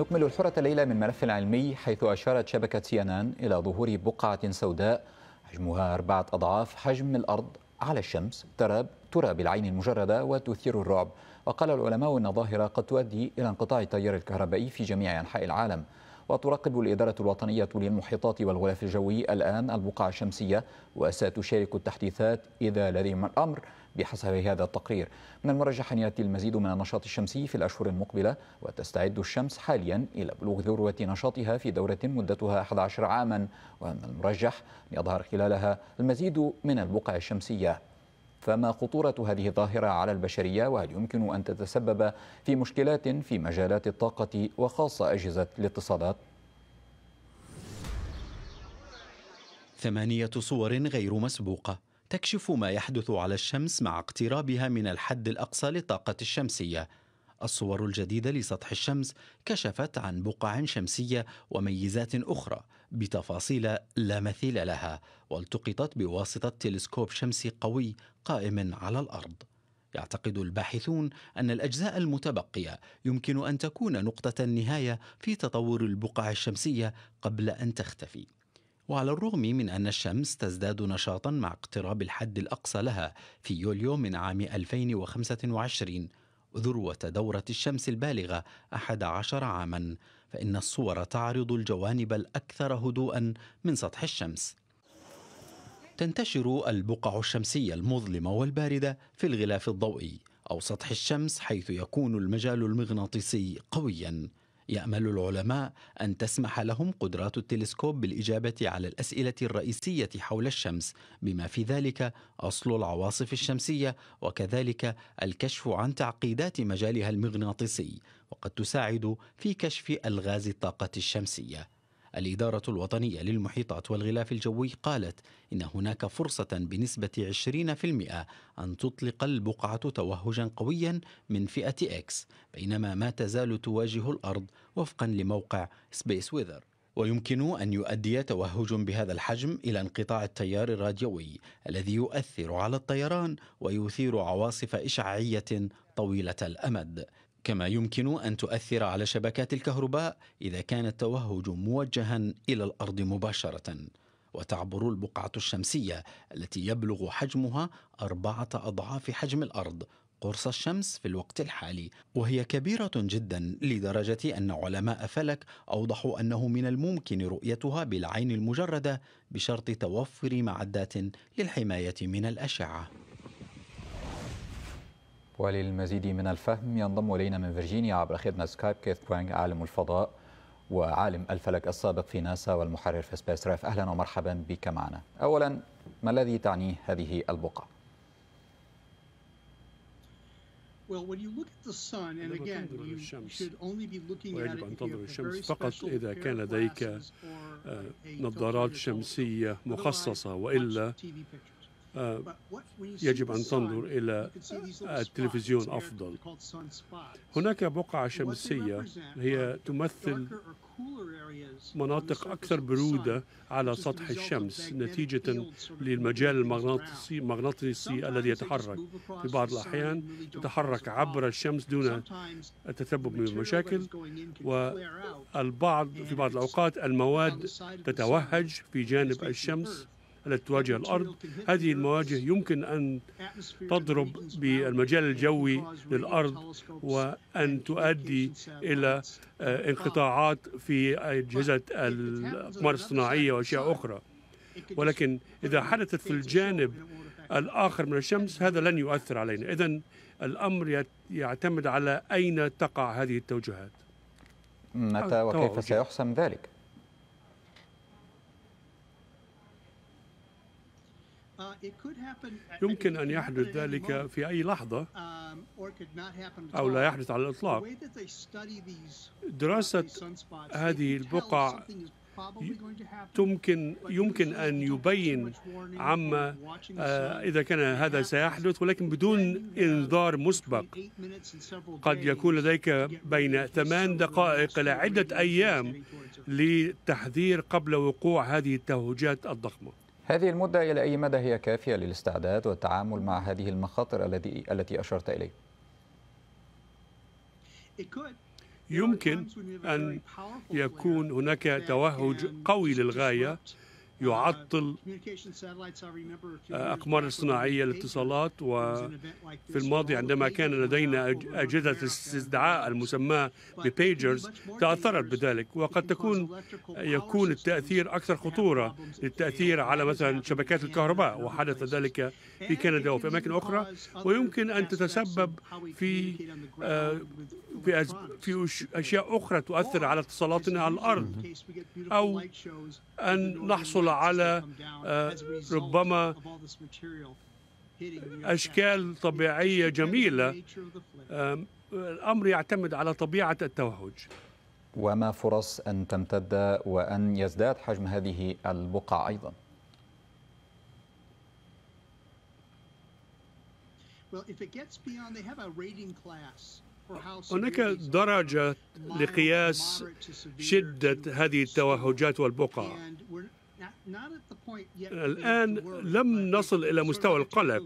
نكمل الحرة الليلة من ملف علمي حيث أشارت شبكة سي إن إن إلى ظهور بقعة سوداء حجمها أربعة أضعاف حجم الأرض على الشمس ترى ترى بالعين المجردة وتثير الرعب وقال العلماء أن الظاهرة قد تؤدي إلى انقطاع التيار الكهربائي في جميع أنحاء العالم وتراقب الإدارة الوطنية للمحيطات والغلاف الجوي الآن البقع الشمسية وستشارك التحديثات إذا لديهم الأمر بحسب هذا التقرير من المرجح أن يأتي المزيد من النشاط الشمسي في الأشهر المقبلة وتستعد الشمس حاليا إلى بلوغ ذروة نشاطها في دورة مدتها 11 عاما ومن المرجح أن يظهر خلالها المزيد من البقع الشمسية فما خطورة هذه الظاهرة على البشرية وهل يمكن أن تتسبب في مشكلات في مجالات الطاقة وخاصة أجهزة الاتصالات؟ ثمانية صور غير مسبوقة تكشف ما يحدث على الشمس مع اقترابها من الحد الأقصى للطاقة الشمسية الصور الجديدة لسطح الشمس كشفت عن بقع شمسية وميزات أخرى بتفاصيل لا مثيل لها والتقطت بواسطة تلسكوب شمسي قوي قائم على الأرض. يعتقد الباحثون أن الأجزاء المتبقية يمكن أن تكون نقطة النهاية في تطور البقع الشمسية قبل أن تختفي. وعلى الرغم من أن الشمس تزداد نشاطا مع اقتراب الحد الأقصى لها في يوليو من عام 2025 ذروة دورة الشمس البالغة 11 عاما فإن الصور تعرض الجوانب الأكثر هدوءا من سطح الشمس تنتشر البقع الشمسية المظلمة والباردة في الغلاف الضوئي أو سطح الشمس حيث يكون المجال المغناطيسي قوياً يامل العلماء ان تسمح لهم قدرات التلسكوب بالاجابه على الاسئله الرئيسيه حول الشمس بما في ذلك اصل العواصف الشمسيه وكذلك الكشف عن تعقيدات مجالها المغناطيسي وقد تساعد في كشف الغاز الطاقه الشمسيه الإدارة الوطنية للمحيطات والغلاف الجوي قالت إن هناك فرصة بنسبة 20% أن تطلق البقعة توهجا قويا من فئة إكس بينما ما تزال تواجه الأرض وفقا لموقع سبيس ويذر ويمكن أن يؤدي توهج بهذا الحجم إلى انقطاع التيار الراديوي الذي يؤثر على الطيران ويثير عواصف إشعاعية طويلة الأمد كما يمكن أن تؤثر على شبكات الكهرباء إذا كان التوهج موجها إلى الأرض مباشرة وتعبر البقعة الشمسية التي يبلغ حجمها أربعة أضعاف حجم الأرض قرص الشمس في الوقت الحالي وهي كبيرة جدا لدرجة أن علماء فلك أوضحوا أنه من الممكن رؤيتها بالعين المجردة بشرط توفر معدات للحماية من الأشعة وللمزيد من الفهم ينضم إلينا من فرجينيا عبر خدمة سكايب كيث كوانغ عالم الفضاء وعالم الفلك السابق في ناسا والمحرر في سبيس راف أهلا ومرحبا بك معنا أولا ما الذي تعنيه هذه البقعة؟ ويجب أن تنظر الشمس فقط إذا كان لديك آه، نظارات شمسية مخصصة وإلا آه، يجب أن تنظر إلى التلفزيون أفضل هناك بقعة شمسية هي تمثل مناطق أكثر برودة على سطح الشمس نتيجة للمجال المغناطيسي المغناطيسي الذي يتحرك في بعض الأحيان يتحرك عبر الشمس دون التسبب من المشاكل والبعض في بعض الأوقات المواد تتوهج في جانب الشمس التي تواجه الأرض هذه المواجه يمكن أن تضرب بالمجال الجوي للأرض وأن تؤدي إلى آه، انقطاعات في أجهزة الأقمار الصناعية وأشياء أخرى ولكن إذا حدثت في الجانب الآخر من الشمس هذا لن يؤثر علينا إذا الأمر يعتمد على أين تقع هذه التوجهات متى وكيف سيحسم ذلك Uh, يمكن أن يحدث ذلك في أي لحظة um, أو لا يحدث على الإطلاق دراسة هذه البقع تمكن يمكن ان يبين عما آه، اذا كان هذا سيحدث ولكن بدون انذار مسبق قد يكون لديك بين ثمان دقائق الى عده ايام للتحذير قبل وقوع هذه التوهجات الضخمه هذه المدة إلى أي مدى هي كافية للاستعداد والتعامل مع هذه المخاطر التي التي أشرت إليه؟ يمكن أن يكون هناك توهج قوي للغاية يعطل أقمار الصناعية الاتصالات وفي الماضي عندما كان لدينا أجهزة الاستدعاء المسماة ببيجرز تأثرت بذلك وقد تكون يكون التأثير أكثر خطورة للتأثير على مثلا شبكات الكهرباء وحدث ذلك في كندا وفي أماكن أخرى ويمكن أن تتسبب في آه، في في أشياء أخرى تؤثر على اتصالاتنا على الأرض أو أن نحصل الحصول على آه، ربما أشكال طبيعية جميلة آه، الأمر يعتمد على طبيعة التوهج وما فرص أن تمتد وأن يزداد حجم هذه البقع أيضا هناك درجة لقياس شدة هذه التوهجات والبقع الآن لم نصل إلى مستوى القلق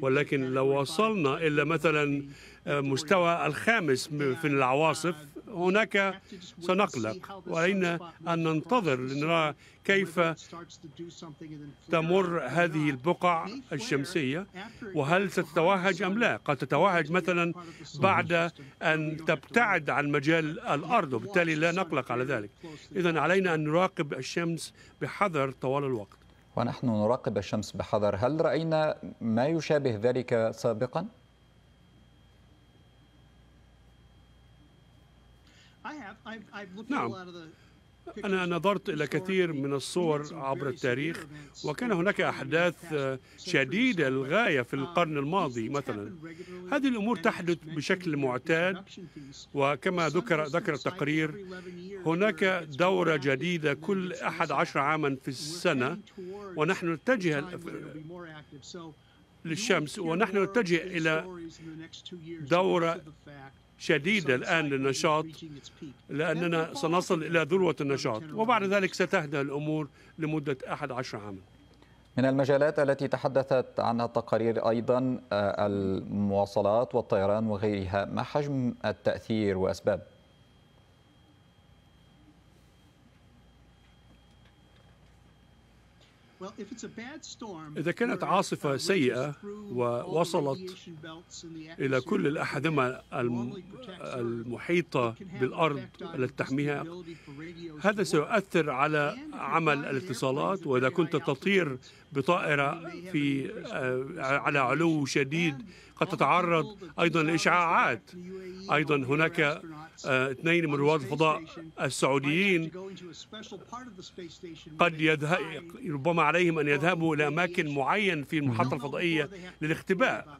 ولكن لو وصلنا إلى مثلا مستوى الخامس في العواصف uh, هناك سنقلق وعلينا أن ننتظر لنرى كيف تمر هذه البقع الشمسية وهل ستتوهج أم لا قد تتوهج مثلا بعد أن تبتعد عن مجال الأرض وبالتالي لا نقلق على ذلك إذا علينا أن نراقب الشمس بحذر طوال الوقت ونحن نراقب الشمس بحذر هل رأينا ما يشابه ذلك سابقا؟ نعم أنا نظرت إلى كثير من الصور عبر التاريخ وكان هناك أحداث آه، شديدة للغاية uh, في القرن الماضي مثلا هذه الأمور تحدث بشكل معتاد وكما ذكر ذكر التقرير هناك دورة جديدة كل أحد عشر عاما في السنة ونحن نتجه للشمس ونحن نتجه إلى دورة شديدة الآن للنشاط لأننا سنصل إلى ذروة النشاط وبعد ذلك ستهدأ الأمور لمدة أحد عشر عاما من المجالات التي تحدثت عنها التقارير أيضا آه، المواصلات والطيران وغيرها ما حجم التأثير وأسباب إذا كانت uh, عاصفة uh, سيئة ووصلت إلى كل الأحذمة المحيطة بالأرض التي تحميها هذا سيؤثر على عمل الاتصالات وإذا كنت تطير بطائرة في آه، على علو شديد قد تتعرض أيضا لإشعاعات أيضا هناك آه، اثنين من رواد الفضاء السعوديين قد يذهب ربما عليهم أن يذهبوا إلى أماكن معين في المحطة الفضائية للاختباء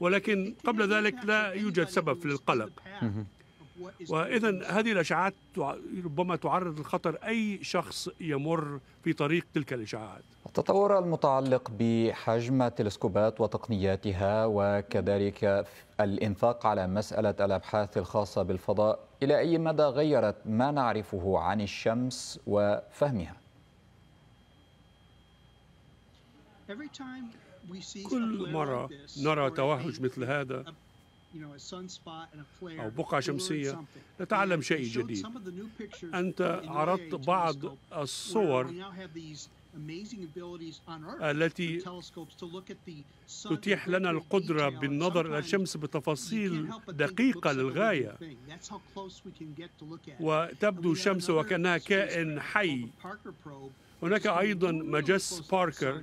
ولكن قبل ذلك لا يوجد سبب للقلق وإذا هذه الأشعاعات ربما تعرض للخطر أي شخص يمر في طريق تلك الأشعاعات التطور المتعلق بحجم التلسكوبات وتقنياتها وكذلك الإنفاق على مسألة الأبحاث الخاصة بالفضاء إلى أي مدى غيرت ما نعرفه عن الشمس وفهمها؟ كل مرة نرى توهج مثل هذا أو بقعة شمسية نتعلم شيء جديد أنت عرضت بعض الصور التي تتيح لنا القدرة بالنظر إلى الشمس بتفاصيل دقيقة للغاية وتبدو الشمس وكأنها كائن حي هناك أيضا مجس باركر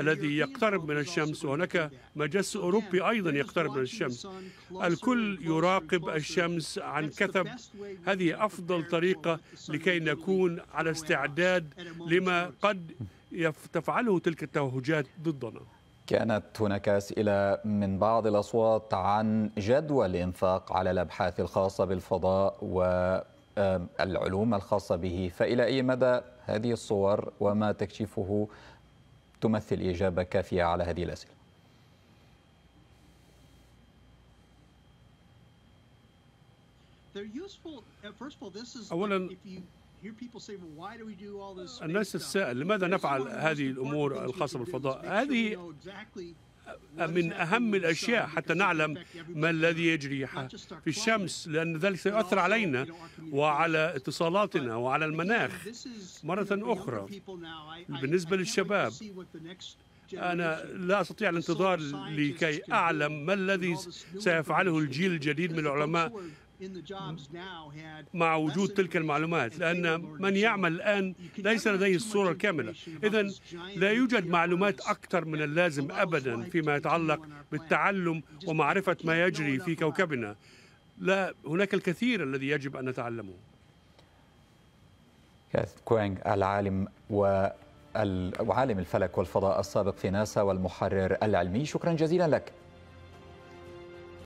الذي يقترب من الشمس وهناك مجس أوروبي أيضا يقترب من الشمس الكل يراقب الشمس عن كثب هذه أفضل طريقة لكي نكون على استعداد لما قد تفعله تلك التوهجات ضدنا كانت هناك أسئلة من بعض الأصوات عن جدوى الإنفاق على الأبحاث الخاصة بالفضاء والعلوم الخاصة به فإلى أي مدى هذه الصور وما تكشفه تمثل إجابة كافية على هذه الأسئلة أولا الناس تتساءل لماذا نفعل هذه الأمور الخاصة بالفضاء هذه من أهم الأشياء حتى نعلم ما الذي يجري في الشمس لأن ذلك سيؤثر علينا وعلى اتصالاتنا وعلى المناخ مرة أخرى بالنسبة للشباب أنا لا أستطيع الانتظار لكي أعلم ما الذي سيفعله الجيل الجديد من العلماء مع وجود تلك المعلومات لأن من يعمل الآن ليس لديه الصورة الكاملة إذا لا يوجد معلومات أكثر من اللازم أبدا فيما يتعلق بالتعلم ومعرفة ما يجري في كوكبنا لا هناك الكثير الذي يجب أن نتعلمه كاث كوينغ العالم و وعالم الفلك والفضاء السابق في ناسا والمحرر العلمي شكرا جزيلا لك